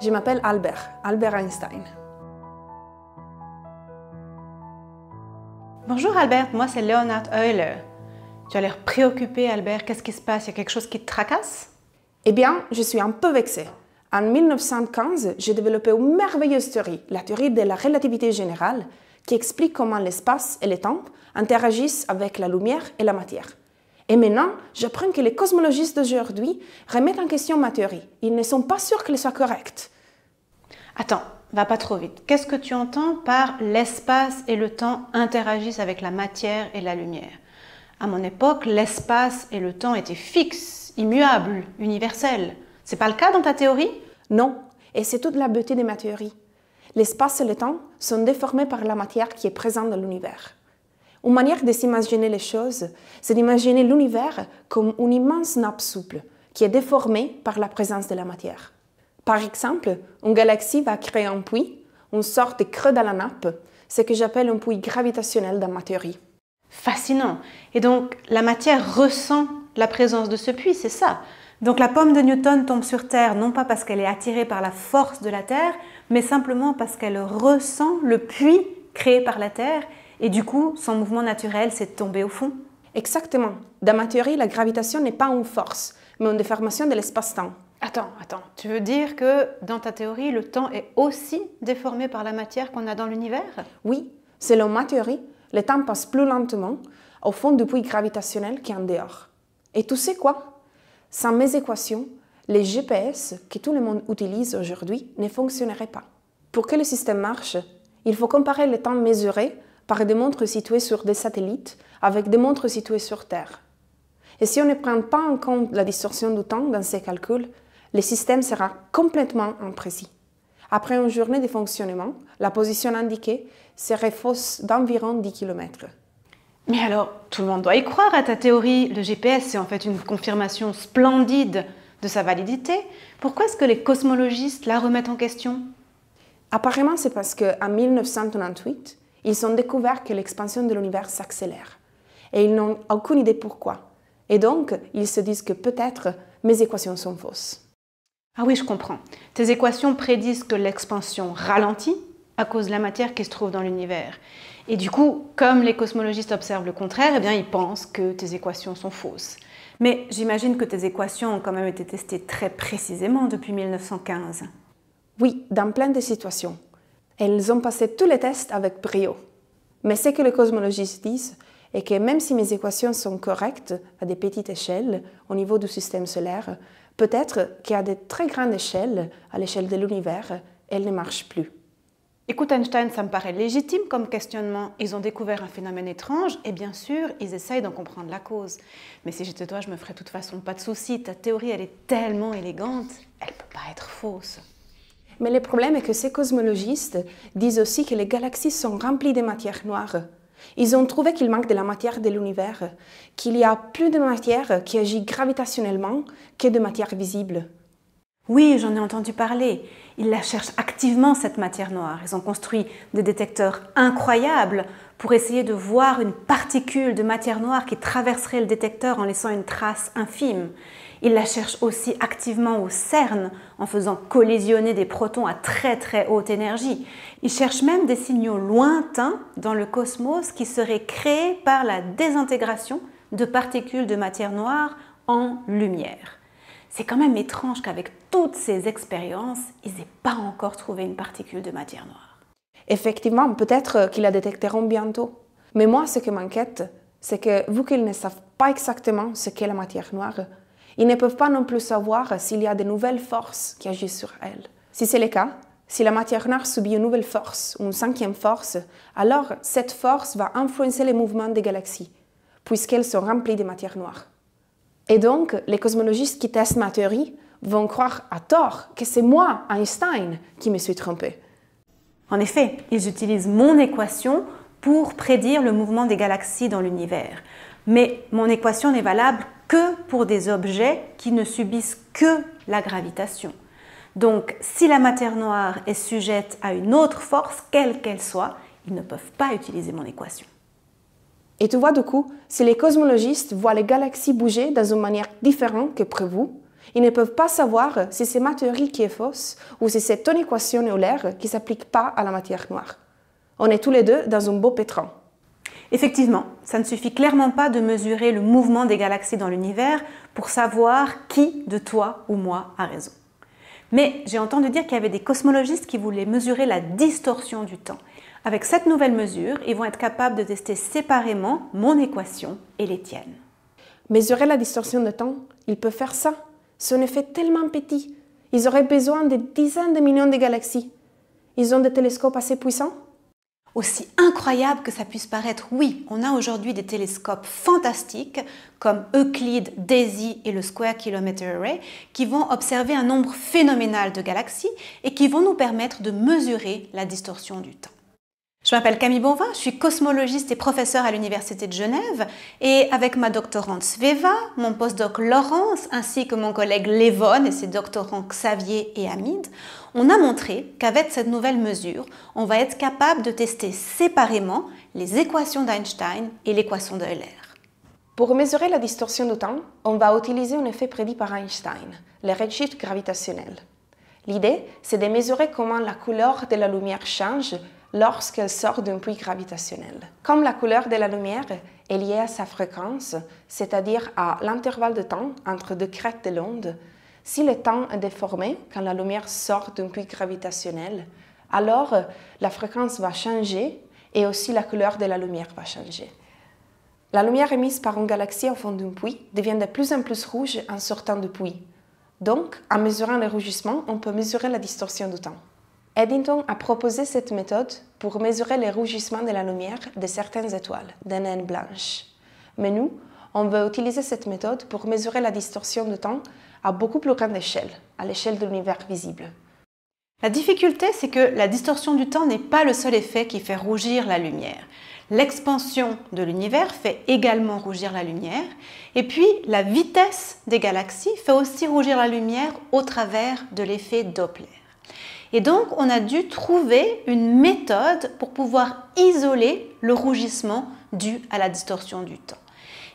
Je m'appelle Albert, Albert Einstein. Bonjour Albert, moi c'est Leonard Euler. Tu as l'air préoccupé Albert, qu'est-ce qui se passe Il y a quelque chose qui te tracasse Eh bien, je suis un peu vexé. En 1915, j'ai développé une merveilleuse théorie, la théorie de la relativité générale, qui explique comment l'espace et le temps interagissent avec la lumière et la matière. Et maintenant, j'apprends que les cosmologistes d'aujourd'hui remettent en question ma théorie. Ils ne sont pas sûrs qu'elle soit correcte. Attends, va pas trop vite. Qu'est-ce que tu entends par l'espace et le temps interagissent avec la matière et la lumière À mon époque, l'espace et le temps étaient fixes, immuables, universels. C'est pas le cas dans ta théorie Non, et c'est toute la beauté de ma théorie. L'espace et le temps sont déformés par la matière qui est présente dans l'univers. Une manière de s'imaginer les choses, c'est d'imaginer l'univers comme une immense nappe souple qui est déformée par la présence de la matière. Par exemple, une galaxie va créer un puits, une sorte de creux dans la nappe, ce que j'appelle un puits gravitationnel dans ma théorie. Fascinant. Et donc, la matière ressent la présence de ce puits, c'est ça. Donc la pomme de Newton tombe sur Terre, non pas parce qu'elle est attirée par la force de la Terre, mais simplement parce qu'elle ressent le puits créé par la Terre et du coup, son mouvement naturel, c'est de tomber au fond. Exactement. Dans ma théorie, la gravitation n'est pas une force, mais une déformation de l'espace-temps. Attends, attends. Tu veux dire que dans ta théorie, le temps est aussi déformé par la matière qu'on a dans l'univers Oui. Selon ma théorie, le temps passe plus lentement au fond du puits gravitationnel en dehors. Et tu sais quoi Sans mes équations, les GPS que tout le monde utilise aujourd'hui ne fonctionneraient pas. Pour que le système marche, il faut comparer le temps mesuré par des montres situées sur des satellites avec des montres situées sur Terre. Et si on ne prend pas en compte la distorsion du temps dans ces calculs, le système sera complètement imprécis. Après une journée de fonctionnement, la position indiquée serait fausse d'environ 10 km. Mais alors, tout le monde doit y croire à ta théorie. Le GPS, c'est en fait une confirmation splendide de sa validité. Pourquoi est-ce que les cosmologistes la remettent en question Apparemment, c'est parce qu'en 1998, ils ont découvert que l'expansion de l'univers s'accélère. Et ils n'ont aucune idée pourquoi. Et donc, ils se disent que peut-être mes équations sont fausses. Ah oui, je comprends. Tes équations prédisent que l'expansion ralentit à cause de la matière qui se trouve dans l'univers. Et du coup, comme les cosmologistes observent le contraire, eh bien, ils pensent que tes équations sont fausses. Mais j'imagine que tes équations ont quand même été testées très précisément depuis 1915. Oui, dans plein de situations. Elles ont passé tous les tests avec brio. Mais ce que les cosmologistes disent est que même si mes équations sont correctes à des petites échelles au niveau du système solaire, peut-être qu'à des très grandes échelles, à l'échelle de l'univers, elles ne marchent plus. Écoute, Einstein, ça me paraît légitime comme questionnement. Ils ont découvert un phénomène étrange et bien sûr, ils essayent d'en comprendre la cause. Mais si j'étais toi, je me ferais de toute façon pas de soucis. Ta théorie, elle est tellement élégante, elle ne peut pas être fausse. Mais le problème est que ces cosmologistes disent aussi que les galaxies sont remplies de matière noire. Ils ont trouvé qu'il manque de la matière de l'univers, qu'il y a plus de matière qui agit gravitationnellement que de matière visible. Oui, j'en ai entendu parler. Ils la cherchent activement, cette matière noire. Ils ont construit des détecteurs incroyables pour essayer de voir une particule de matière noire qui traverserait le détecteur en laissant une trace infime. Il la cherche aussi activement au CERN en faisant collisionner des protons à très très haute énergie. Il cherche même des signaux lointains dans le cosmos qui seraient créés par la désintégration de particules de matière noire en lumière. C'est quand même étrange qu'avec toutes ces expériences, ils n'aient pas encore trouvé une particule de matière noire. Effectivement, peut-être euh, qu'ils la détecteront bientôt. Mais moi, ce qui m'inquiète, c'est que vous qu'ils ne savent pas exactement ce qu'est la matière noire, ils ne peuvent pas non plus savoir s'il y a de nouvelles forces qui agissent sur elles. Si c'est le cas, si la matière noire subit une nouvelle force une cinquième force, alors cette force va influencer les mouvements des galaxies, puisqu'elles sont remplies de matière noire. Et donc, les cosmologistes qui testent ma théorie vont croire à tort que c'est moi, Einstein, qui me suis trompé. En effet, ils utilisent mon équation pour prédire le mouvement des galaxies dans l'univers. Mais mon équation n'est valable que pour des objets qui ne subissent que la gravitation. Donc si la matière noire est sujette à une autre force, quelle qu'elle soit, ils ne peuvent pas utiliser mon équation. Et tu vois du coup, si les cosmologistes voient les galaxies bouger dans une manière différente que prévu, ils ne peuvent pas savoir si c'est ma théorie qui est fausse ou si c'est ton équation néolaire qui s'applique pas à la matière noire. On est tous les deux dans un beau pétrin. Effectivement, ça ne suffit clairement pas de mesurer le mouvement des galaxies dans l'univers pour savoir qui de toi ou moi a raison. Mais j'ai entendu dire qu'il y avait des cosmologistes qui voulaient mesurer la distorsion du temps. Avec cette nouvelle mesure, ils vont être capables de tester séparément mon équation et les tiennes. Mesurer la distorsion de temps, ils peuvent faire ça. Ce un fait tellement petit. Ils auraient besoin de dizaines de millions de galaxies. Ils ont des télescopes assez puissants aussi incroyable que ça puisse paraître, oui, on a aujourd'hui des télescopes fantastiques comme Euclide, DAISY et le Square Kilometer Array qui vont observer un nombre phénoménal de galaxies et qui vont nous permettre de mesurer la distorsion du temps. Je m'appelle Camille Bonvin, je suis cosmologiste et professeur à l'Université de Genève et avec ma doctorante Sveva, mon postdoc Laurence ainsi que mon collègue Levon et ses doctorants Xavier et Hamid, on a montré qu'avec cette nouvelle mesure, on va être capable de tester séparément les équations d'Einstein et l'équation de d'Euler. Pour mesurer la distorsion du temps, on va utiliser un effet prédit par Einstein, le redshift gravitationnel. L'idée, c'est de mesurer comment la couleur de la lumière change lorsqu'elle sort d'un puits gravitationnel. Comme la couleur de la lumière est liée à sa fréquence, c'est-à-dire à, l'intervalle de temps entre deux crêtes de l'onde, si le temps est déformé quand la lumière sort d'un puits gravitationnel, alors la fréquence va changer et aussi la couleur de la lumière va changer. La lumière émise par une galaxie au fond d'un puits devient de plus en plus rouge en sortant du puits. Donc, en mesurant le rougissement, on peut mesurer la distorsion du temps. Eddington a proposé cette méthode pour mesurer les rougissements de la lumière de certaines étoiles, des naines blanches. Mais nous, on veut utiliser cette méthode pour mesurer la distorsion de temps à beaucoup plus grande échelle, à l'échelle de l'univers visible. La difficulté, c'est que la distorsion du temps n'est pas le seul effet qui fait rougir la lumière. L'expansion de l'univers fait également rougir la lumière. Et puis, la vitesse des galaxies fait aussi rougir la lumière au travers de l'effet Doppler. Et donc, on a dû trouver une méthode pour pouvoir isoler le rougissement dû à la distorsion du temps.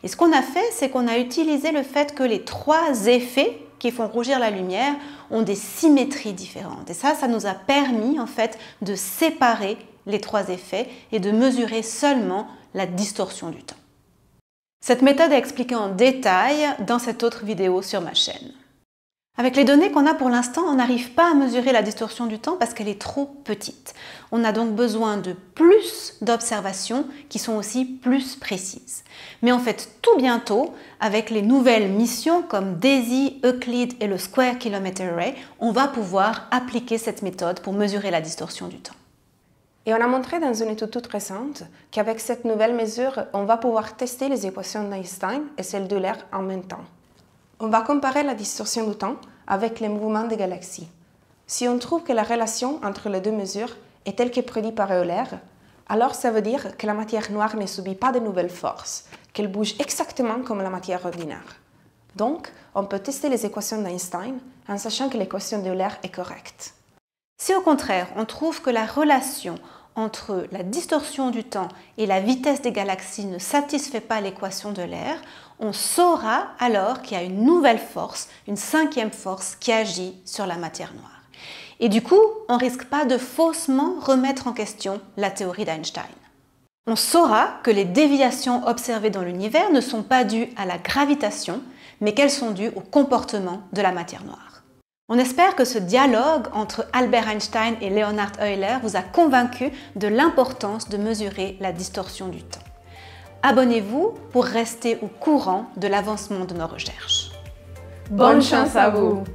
Et ce qu'on a fait, c'est qu'on a utilisé le fait que les trois effets qui font rougir la lumière ont des symétries différentes. Et ça, ça nous a permis en fait de séparer les trois effets et de mesurer seulement la distorsion du temps. Cette méthode est expliquée en détail dans cette autre vidéo sur ma chaîne. Avec les données qu'on a pour l'instant, on n'arrive pas à mesurer la distorsion du temps parce qu'elle est trop petite. On a donc besoin de plus d'observations qui sont aussi plus précises. Mais en fait, tout bientôt, avec les nouvelles missions comme DAISY, Euclid et le Square Kilometer Array, on va pouvoir appliquer cette méthode pour mesurer la distorsion du temps. Et on a montré dans une étude toute récente qu'avec cette nouvelle mesure, on va pouvoir tester les équations d'Einstein et celles de l'air en même temps. On va comparer la distorsion du temps avec les mouvements des galaxies. Si on trouve que la relation entre les deux mesures est telle que prédit par Euler, alors ça veut dire que la matière noire ne subit pas de nouvelles forces, qu'elle bouge exactement comme la matière ordinaire. Donc, on peut tester les équations d'Einstein en sachant que l'équation d'Euler est correcte. Si au contraire, on trouve que la relation entre la distorsion du temps et la vitesse des galaxies ne satisfait pas l'équation de l'air, on saura alors qu'il y a une nouvelle force, une cinquième force qui agit sur la matière noire. Et du coup, on risque pas de faussement remettre en question la théorie d'Einstein. On saura que les déviations observées dans l'univers ne sont pas dues à la gravitation, mais qu'elles sont dues au comportement de la matière noire. On espère que ce dialogue entre Albert Einstein et Leonhard Euler vous a convaincu de l'importance de mesurer la distorsion du temps. Abonnez-vous pour rester au courant de l'avancement de nos recherches. Bonne chance à vous